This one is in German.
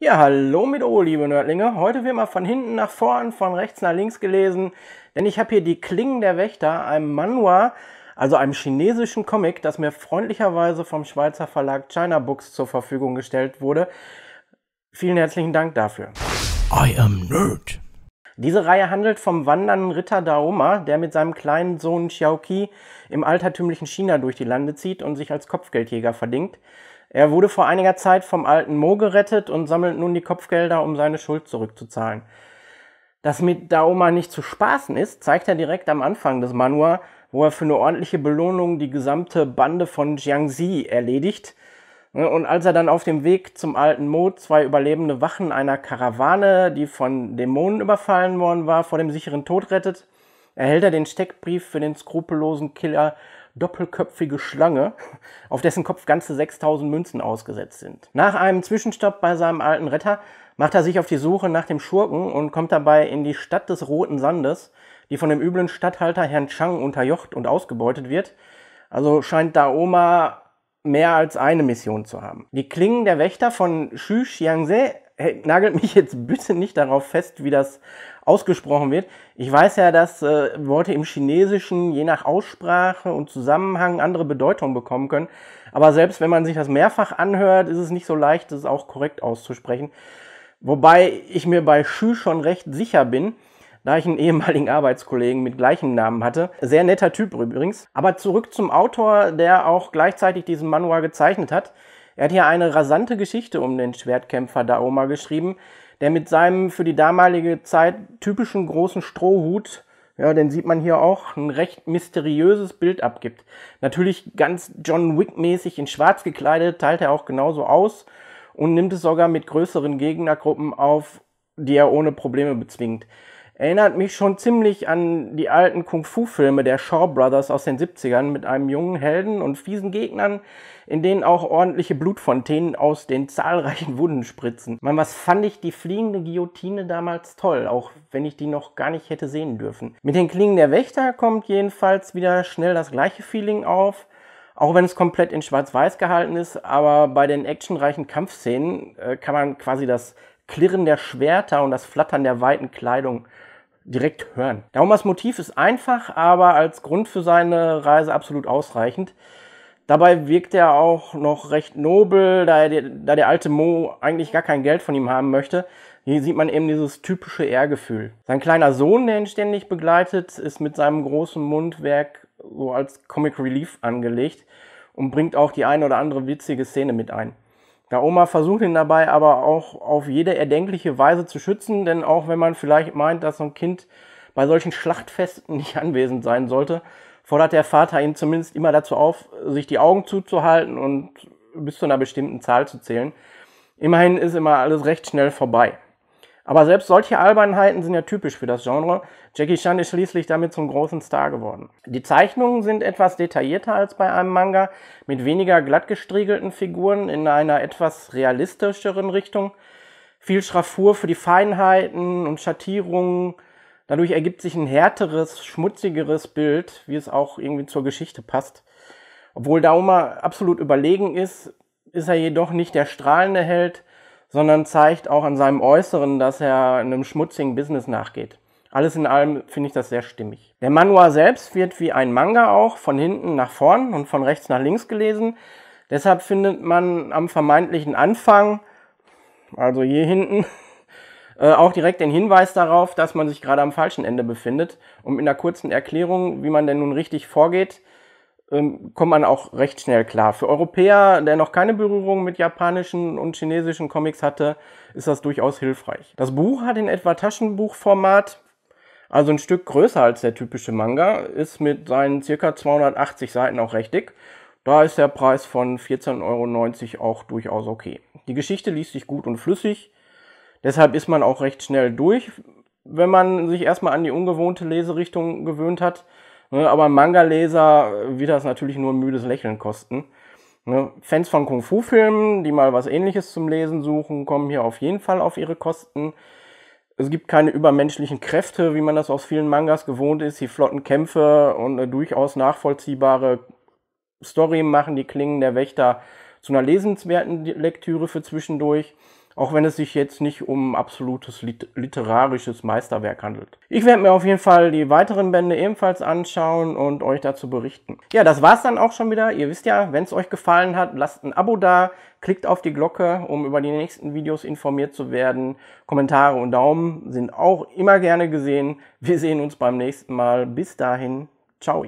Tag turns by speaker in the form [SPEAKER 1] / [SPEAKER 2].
[SPEAKER 1] Ja, hallo mit O, liebe Nerdlinge. Heute wird mal von hinten nach vorn, von rechts nach links gelesen, denn ich habe hier die Klingen der Wächter, einem Manhwa, also einem chinesischen Comic, das mir freundlicherweise vom Schweizer Verlag China Books zur Verfügung gestellt wurde. Vielen herzlichen Dank dafür. I am Nerd. Diese Reihe handelt vom wandernden Ritter Daoma, der mit seinem kleinen Sohn Xiaoqi im altertümlichen China durch die Lande zieht und sich als Kopfgeldjäger verdingt. Er wurde vor einiger Zeit vom alten Mo gerettet und sammelt nun die Kopfgelder, um seine Schuld zurückzuzahlen. Dass mit Daoma nicht zu spaßen ist, zeigt er direkt am Anfang des Manua, wo er für eine ordentliche Belohnung die gesamte Bande von Jiangxi erledigt. Und als er dann auf dem Weg zum alten Mo zwei überlebende Wachen einer Karawane, die von Dämonen überfallen worden war, vor dem sicheren Tod rettet, erhält er den Steckbrief für den skrupellosen Killer doppelköpfige Schlange, auf dessen Kopf ganze 6000 Münzen ausgesetzt sind. Nach einem Zwischenstopp bei seinem alten Retter macht er sich auf die Suche nach dem Schurken und kommt dabei in die Stadt des Roten Sandes, die von dem üblen Statthalter Herrn Chang unterjocht und ausgebeutet wird. Also scheint Daoma mehr als eine Mission zu haben. Die Klingen der Wächter von Xu Xiangze hey, nagelt mich jetzt bitte nicht darauf fest, wie das ausgesprochen wird. Ich weiß ja, dass äh, Worte im Chinesischen je nach Aussprache und Zusammenhang andere Bedeutung bekommen können. Aber selbst wenn man sich das mehrfach anhört, ist es nicht so leicht, es auch korrekt auszusprechen. Wobei ich mir bei Xu schon recht sicher bin, da ich einen ehemaligen Arbeitskollegen mit gleichem Namen hatte. Sehr netter Typ übrigens. Aber zurück zum Autor, der auch gleichzeitig diesen Manual gezeichnet hat. Er hat hier eine rasante Geschichte um den Schwertkämpfer Daoma geschrieben, der mit seinem für die damalige Zeit typischen großen Strohhut, ja, den sieht man hier auch, ein recht mysteriöses Bild abgibt. Natürlich ganz John Wick-mäßig in schwarz gekleidet, teilt er auch genauso aus und nimmt es sogar mit größeren Gegnergruppen auf, die er ohne Probleme bezwingt erinnert mich schon ziemlich an die alten Kung-Fu-Filme der Shaw Brothers aus den 70ern mit einem jungen Helden und fiesen Gegnern, in denen auch ordentliche Blutfontänen aus den zahlreichen Wunden spritzen. Man, was fand ich die fliegende Guillotine damals toll, auch wenn ich die noch gar nicht hätte sehen dürfen. Mit den Klingen der Wächter kommt jedenfalls wieder schnell das gleiche Feeling auf auch wenn es komplett in Schwarz-Weiß gehalten ist, aber bei den actionreichen Kampfszenen äh, kann man quasi das Klirren der Schwerter und das Flattern der weiten Kleidung direkt hören. Daumas Motiv ist einfach, aber als Grund für seine Reise absolut ausreichend. Dabei wirkt er auch noch recht nobel, da, er, da der alte Mo eigentlich gar kein Geld von ihm haben möchte. Hier sieht man eben dieses typische Ehrgefühl. Sein kleiner Sohn, der ihn ständig begleitet, ist mit seinem großen Mundwerk so als Comic Relief angelegt und bringt auch die eine oder andere witzige Szene mit ein. Naoma versucht ihn dabei aber auch auf jede erdenkliche Weise zu schützen, denn auch wenn man vielleicht meint, dass so ein Kind bei solchen Schlachtfesten nicht anwesend sein sollte, fordert der Vater ihn zumindest immer dazu auf, sich die Augen zuzuhalten und bis zu einer bestimmten Zahl zu zählen. Immerhin ist immer alles recht schnell vorbei. Aber selbst solche Albernheiten sind ja typisch für das Genre. Jackie Chan ist schließlich damit zum großen Star geworden. Die Zeichnungen sind etwas detaillierter als bei einem Manga, mit weniger glatt gestriegelten Figuren in einer etwas realistischeren Richtung. Viel Schraffur für die Feinheiten und Schattierungen. Dadurch ergibt sich ein härteres, schmutzigeres Bild, wie es auch irgendwie zur Geschichte passt. Obwohl Dauma absolut überlegen ist, ist er jedoch nicht der strahlende Held, sondern zeigt auch an seinem Äußeren, dass er einem schmutzigen Business nachgeht. Alles in allem finde ich das sehr stimmig. Der Manual selbst wird wie ein Manga auch von hinten nach vorn und von rechts nach links gelesen. Deshalb findet man am vermeintlichen Anfang, also hier hinten, äh, auch direkt den Hinweis darauf, dass man sich gerade am falschen Ende befindet, um in der kurzen Erklärung, wie man denn nun richtig vorgeht, ähm, kommt man auch recht schnell klar. Für Europäer, der noch keine Berührung mit japanischen und chinesischen Comics hatte, ist das durchaus hilfreich. Das Buch hat in etwa Taschenbuchformat, also ein Stück größer als der typische Manga, ist mit seinen circa 280 Seiten auch recht dick. Da ist der Preis von 14,90 Euro auch durchaus okay. Die Geschichte liest sich gut und flüssig, deshalb ist man auch recht schnell durch, wenn man sich erstmal an die ungewohnte Leserichtung gewöhnt hat. Ne, aber Manga-Leser äh, wird das natürlich nur ein müdes Lächeln kosten. Ne, Fans von Kung-Fu-Filmen, die mal was ähnliches zum Lesen suchen, kommen hier auf jeden Fall auf ihre Kosten. Es gibt keine übermenschlichen Kräfte, wie man das aus vielen Mangas gewohnt ist. Die flotten Kämpfe und eine durchaus nachvollziehbare Story machen die Klingen der Wächter zu einer lesenswerten Lektüre für zwischendurch auch wenn es sich jetzt nicht um absolutes literarisches Meisterwerk handelt. Ich werde mir auf jeden Fall die weiteren Bände ebenfalls anschauen und euch dazu berichten. Ja, das war's dann auch schon wieder. Ihr wisst ja, wenn es euch gefallen hat, lasst ein Abo da, klickt auf die Glocke, um über die nächsten Videos informiert zu werden. Kommentare und Daumen sind auch immer gerne gesehen. Wir sehen uns beim nächsten Mal. Bis dahin, ciao.